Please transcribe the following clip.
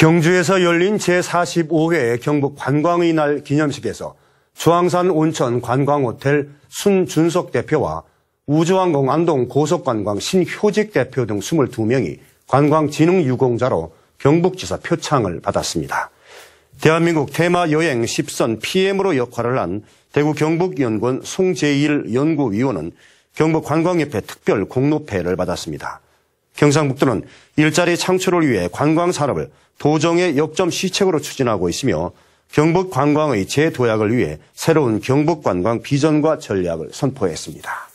경주에서 열린 제45회 경북 관광의 날 기념식에서 조항산 온천 관광호텔 순준석 대표와 우주항공 안동 고속관광 신효직 대표 등 22명이 관광진흥유공자로 경북지사 표창을 받았습니다. 대한민국 테마 여행 10선 PM으로 역할을 한 대구 경북연구원 송재일 연구위원은 경북관광협회 특별 공로패를 받았습니다. 경상북도는 일자리 창출을 위해 관광 산업을 도정의 역점 시책으로 추진하고 있으며 경북 관광의 재도약을 위해 새로운 경북 관광 비전과 전략을 선포했습니다.